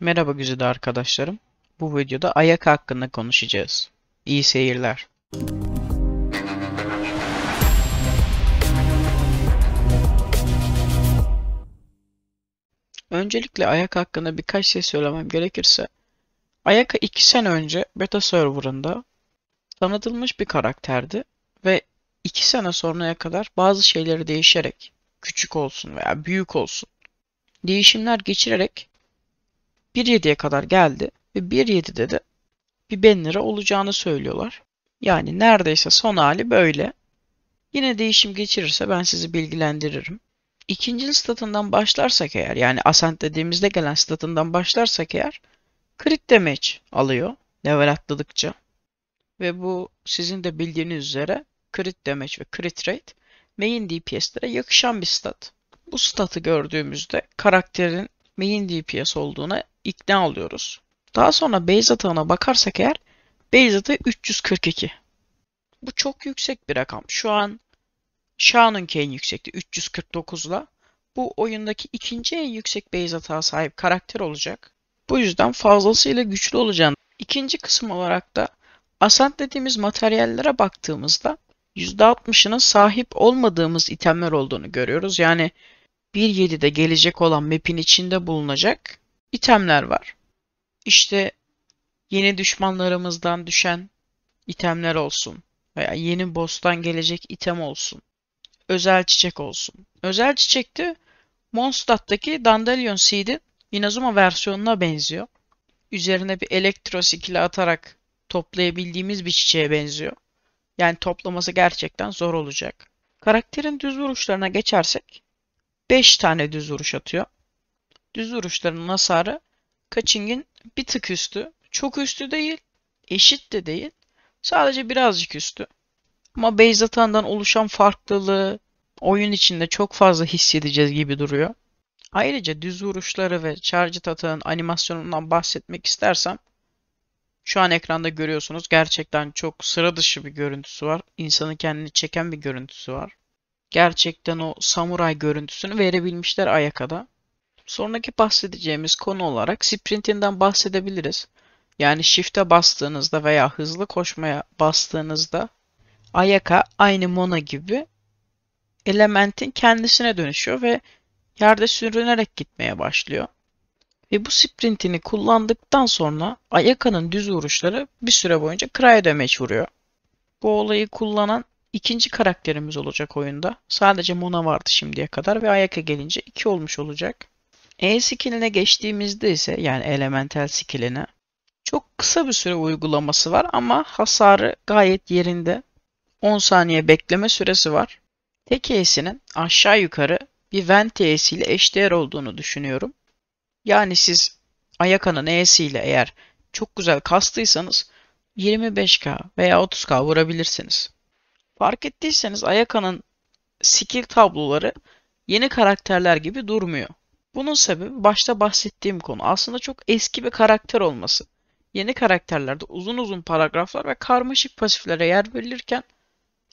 Merhaba güzide arkadaşlarım. Bu videoda ayak hakkında konuşacağız. İyi seyirler. Öncelikle ayak hakkında birkaç şey söylemem gerekirse, ayak 2 sene önce beta serverında tanıtılmış bir karakterdi ve 2 sene sonraya kadar bazı şeyleri değişerek, küçük olsun veya büyük olsun, değişimler geçirerek 1.7'ye kadar geldi ve 1.7'de de bir banner'ı olacağını söylüyorlar. Yani neredeyse son hali böyle. Yine değişim geçirirse ben sizi bilgilendiririm. İkinci statından başlarsak eğer yani ascent dediğimizde gelen statından başlarsak eğer crit damage alıyor level atladıkça. Ve bu sizin de bildiğiniz üzere crit damage ve crit rate main DPS'lere yakışan bir stat. Bu statı gördüğümüzde karakterin main DPS olduğuna ikna oluyoruz. Daha sonra base atağına bakarsak eğer base atağı 342. Bu çok yüksek bir rakam. Şu an Shaun'unki en yüksekti 349'la. Bu oyundaki ikinci en yüksek base atağa sahip karakter olacak. Bu yüzden fazlasıyla güçlü olacağını. İkinci kısım olarak da Ascent dediğimiz materyallere baktığımızda %60'ının sahip olmadığımız itemler olduğunu görüyoruz. Yani 1.7'de gelecek olan map'in içinde bulunacak itemler var. İşte yeni düşmanlarımızdan düşen itemler olsun veya yeni boss'tan gelecek item olsun. Özel çiçek olsun. Özel çiçek de Mondstadt'taki Dandelion Seed'in Inazuma versiyonuna benziyor. Üzerine bir elektros ikili atarak toplayabildiğimiz bir çiçeğe benziyor. Yani toplaması gerçekten zor olacak. Karakterin düz vuruşlarına geçersek 5 tane düz vuruş atıyor. Düz vuruşların hasarı Kaçing'in bir tık üstü. Çok üstü değil. Eşit de değil. Sadece birazcık üstü. Ama base atağından oluşan farklılığı oyun içinde çok fazla hissedeceğiz gibi duruyor. Ayrıca düz vuruşları ve charge atağın animasyonundan bahsetmek istersem şu an ekranda görüyorsunuz gerçekten çok sıra dışı bir görüntüsü var. İnsanı kendini çeken bir görüntüsü var gerçekten o samuray görüntüsünü verebilmişler Ayaka'da. Sonraki bahsedeceğimiz konu olarak sprintinden bahsedebiliriz. Yani shift'e bastığınızda veya hızlı koşmaya bastığınızda Ayaka aynı Mona gibi elementin kendisine dönüşüyor ve yerde sürünerek gitmeye başlıyor. Ve bu sprintini kullandıktan sonra Ayaka'nın düz vuruşları bir süre boyunca cryo damage vuruyor. Bu olayı kullanan ikinci karakterimiz olacak oyunda. Sadece Mona vardı şimdiye kadar ve Ayaka gelince 2 olmuş olacak. E skilline geçtiğimizde ise yani elemental skilline çok kısa bir süre uygulaması var ama hasarı gayet yerinde. 10 saniye bekleme süresi var. Tek E'sinin aşağı yukarı bir vent E'si ile eşdeğer olduğunu düşünüyorum. Yani siz Ayaka'nın E'si ile eğer çok güzel kastıysanız 25k veya 30k vurabilirsiniz. Fark ettiyseniz Ayaka'nın skill tabloları yeni karakterler gibi durmuyor. Bunun sebebi başta bahsettiğim konu. Aslında çok eski bir karakter olması. Yeni karakterlerde uzun uzun paragraflar ve karmaşık pasiflere yer verilirken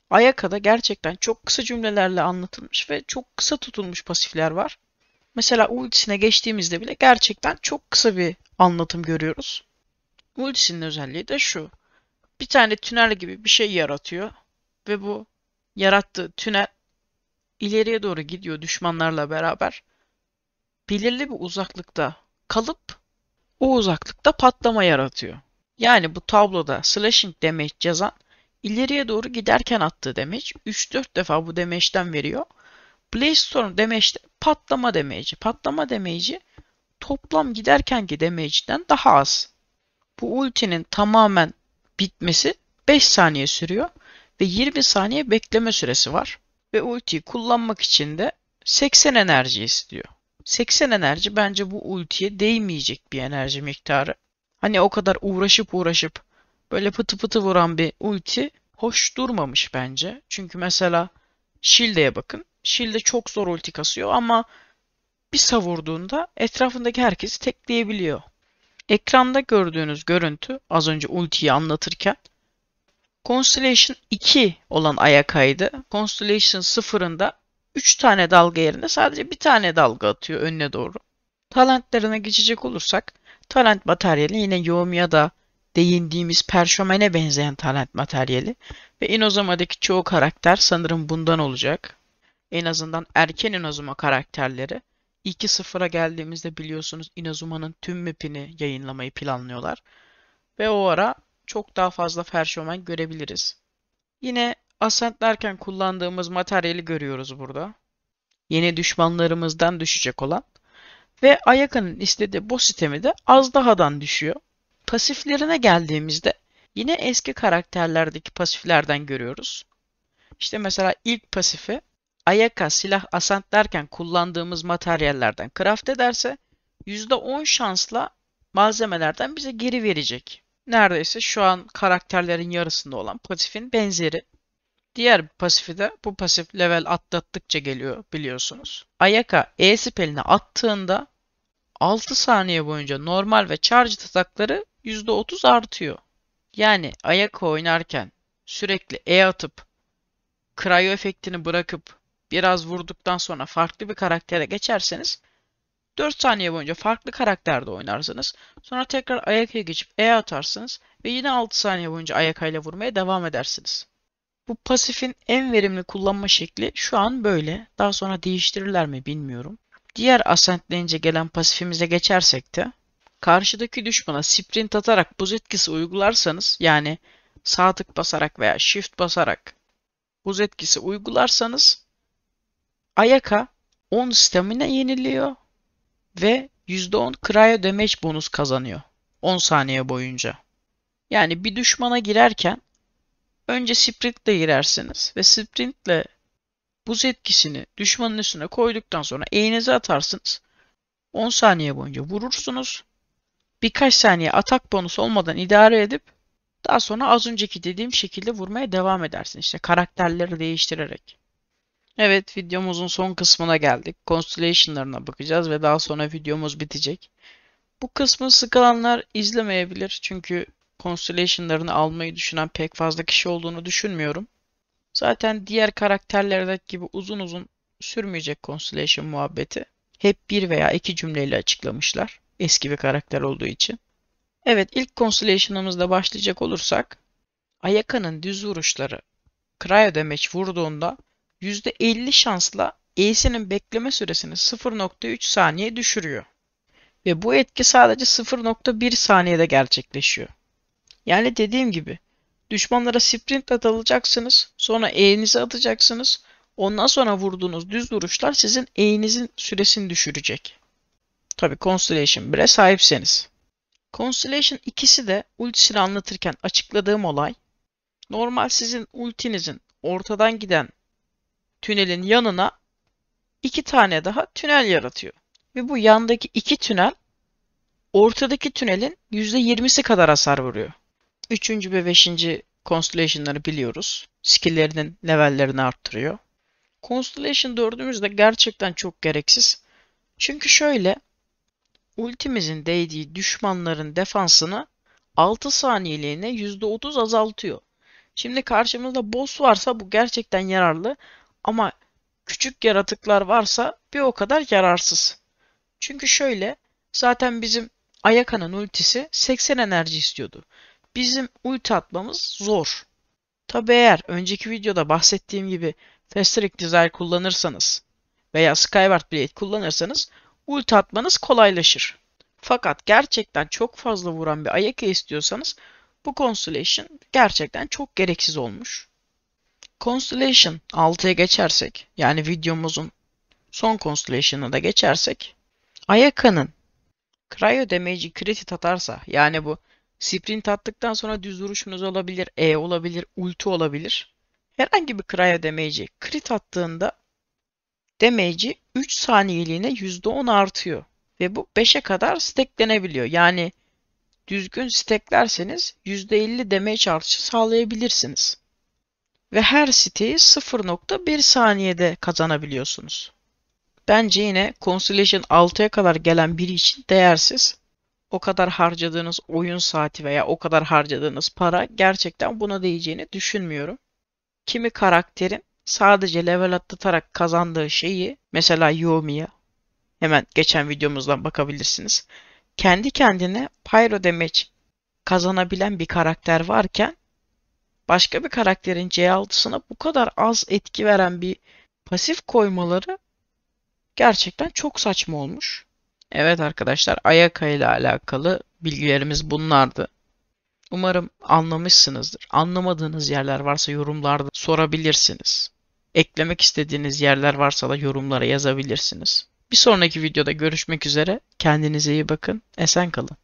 Ayaka'da gerçekten çok kısa cümlelerle anlatılmış ve çok kısa tutulmuş pasifler var. Mesela ultisine geçtiğimizde bile gerçekten çok kısa bir anlatım görüyoruz. Ultisinin özelliği de şu. Bir tane tünel gibi bir şey yaratıyor ve bu yarattığı tünel ileriye doğru gidiyor düşmanlarla beraber. Belirli bir uzaklıkta kalıp o uzaklıkta patlama yaratıyor. Yani bu tabloda slashing damage yazan ileriye doğru giderken attığı damage 3-4 defa bu damage'den veriyor. Blaze Storm damage'de patlama damage'i. Patlama damage'i toplam giderkenki damage'den daha az. Bu ultinin tamamen bitmesi 5 saniye sürüyor ve 20 saniye bekleme süresi var. Ve ultiyi kullanmak için de 80 enerji istiyor. 80 enerji bence bu ultiye değmeyecek bir enerji miktarı. Hani o kadar uğraşıp uğraşıp böyle pıtı pıtı vuran bir ulti hoş durmamış bence. Çünkü mesela Shield'e bakın. Shield'e çok zor ulti kasıyor ama bir savurduğunda etrafındaki herkesi tekleyebiliyor. Ekranda gördüğünüz görüntü az önce ultiyi anlatırken Constellation 2 olan Ayaka'ydı. Constellation 0'ında 3 tane dalga yerine sadece bir tane dalga atıyor önüne doğru. Talentlerine geçecek olursak talent materyali yine Yoğumya da değindiğimiz perşomene benzeyen talent materyali ve Inozama'daki çoğu karakter sanırım bundan olacak. En azından erken Inozuma karakterleri 2-0'a geldiğimizde biliyorsunuz Inozuma'nın tüm map'ini yayınlamayı planlıyorlar. Ve o ara çok daha fazla ferşomen görebiliriz. Yine asentlerken kullandığımız materyali görüyoruz burada. Yeni düşmanlarımızdan düşecek olan ve Ayaka'nın istediği bu sistemi de az dahadan düşüyor. Pasiflerine geldiğimizde yine eski karakterlerdeki pasiflerden görüyoruz. İşte mesela ilk pasifi Ayaka silah asant derken kullandığımız materyallerden craft ederse %10 şansla malzemelerden bize geri verecek neredeyse şu an karakterlerin yarısında olan pasifin benzeri. Diğer bir pasifi de bu pasif level atlattıkça geliyor biliyorsunuz. Ayaka E spelini attığında 6 saniye boyunca normal ve charge atakları %30 artıyor. Yani Ayaka oynarken sürekli E atıp kryo efektini bırakıp biraz vurduktan sonra farklı bir karaktere geçerseniz 4 saniye boyunca farklı karakterde oynarsınız. Sonra tekrar Ayaka'ya geçip E atarsınız ve yine 6 saniye boyunca Ayaka'yla vurmaya devam edersiniz. Bu pasifin en verimli kullanma şekli şu an böyle. Daha sonra değiştirirler mi bilmiyorum. Diğer asentlenince gelen pasifimize geçersek de karşıdaki düşmana sprint atarak buz etkisi uygularsanız yani sağ tık basarak veya shift basarak buz etkisi uygularsanız Ayaka 10 stamina yeniliyor ve %10 cryo damage bonus kazanıyor 10 saniye boyunca. Yani bir düşmana girerken önce sprintle girersiniz ve sprintle buz etkisini düşmanın üstüne koyduktan sonra eğinize atarsınız. 10 saniye boyunca vurursunuz. Birkaç saniye atak bonus olmadan idare edip daha sonra az önceki dediğim şekilde vurmaya devam edersin. işte karakterleri değiştirerek. Evet, videomuzun son kısmına geldik. Constellation'larına bakacağız ve daha sonra videomuz bitecek. Bu kısmı sıkılanlar izlemeyebilir çünkü Constellation'larını almayı düşünen pek fazla kişi olduğunu düşünmüyorum. Zaten diğer karakterlerdeki gibi uzun uzun sürmeyecek Constellation muhabbeti. Hep bir veya iki cümleyle açıklamışlar. Eski bir karakter olduğu için. Evet ilk Constellation'ımızla başlayacak olursak Ayaka'nın düz vuruşları Cryo Damage vurduğunda %50 şansla eğsinin bekleme süresini 0.3 saniye düşürüyor. Ve bu etki sadece 0.1 saniyede gerçekleşiyor. Yani dediğim gibi düşmanlara sprintle atılacaksınız, sonra eğinizi atacaksınız, ondan sonra vurduğunuz düz vuruşlar sizin E'nizin süresini düşürecek. Tabi Constellation 1'e sahipseniz. Constellation ikisi de ultisini anlatırken açıkladığım olay normal sizin ultinizin ortadan giden tünelin yanına iki tane daha tünel yaratıyor. Ve bu yandaki iki tünel ortadaki tünelin yüzde yirmisi kadar hasar vuruyor. Üçüncü ve beşinci Constellation'ları biliyoruz. Skill'lerinin levellerini arttırıyor. Constellation dördümüz de gerçekten çok gereksiz. Çünkü şöyle ultimizin değdiği düşmanların defansını 6 saniyeliğine %30 azaltıyor. Şimdi karşımızda boss varsa bu gerçekten yararlı ama küçük yaratıklar varsa bir o kadar yararsız. Çünkü şöyle zaten bizim Ayakan'ın ultisi 80 enerji istiyordu. Bizim ulti atmamız zor. Tabi eğer önceki videoda bahsettiğim gibi Festeric Desire kullanırsanız veya Skyward Blade kullanırsanız ulti atmanız kolaylaşır. Fakat gerçekten çok fazla vuran bir Ayaka istiyorsanız bu Constellation gerçekten çok gereksiz olmuş. Constellation 6'ya geçersek yani videomuzun son Constellation'a da geçersek Ayaka'nın Cryo damage'i kritik atarsa yani bu sprint attıktan sonra düz duruşunuz olabilir, E olabilir, ulti olabilir. Herhangi bir Cryo damage'i crit attığında damage'i 3 saniyeliğine %10 artıyor. Ve bu 5'e kadar stacklenebiliyor. Yani düzgün stacklerseniz %50 damage artışı sağlayabilirsiniz ve her siteyi 0.1 saniyede kazanabiliyorsunuz. Bence yine consolation 6'ya kadar gelen biri için değersiz. O kadar harcadığınız oyun saati veya o kadar harcadığınız para gerçekten buna değeceğini düşünmüyorum. Kimi karakterin sadece level atlatarak kazandığı şeyi mesela Yomi'ye hemen geçen videomuzdan bakabilirsiniz. Kendi kendine Pyro Damage kazanabilen bir karakter varken başka bir karakterin C6'sına bu kadar az etki veren bir pasif koymaları gerçekten çok saçma olmuş. Evet arkadaşlar Ayaka ile alakalı bilgilerimiz bunlardı. Umarım anlamışsınızdır. Anlamadığınız yerler varsa yorumlarda sorabilirsiniz. Eklemek istediğiniz yerler varsa da yorumlara yazabilirsiniz. Bir sonraki videoda görüşmek üzere. Kendinize iyi bakın. Esen kalın.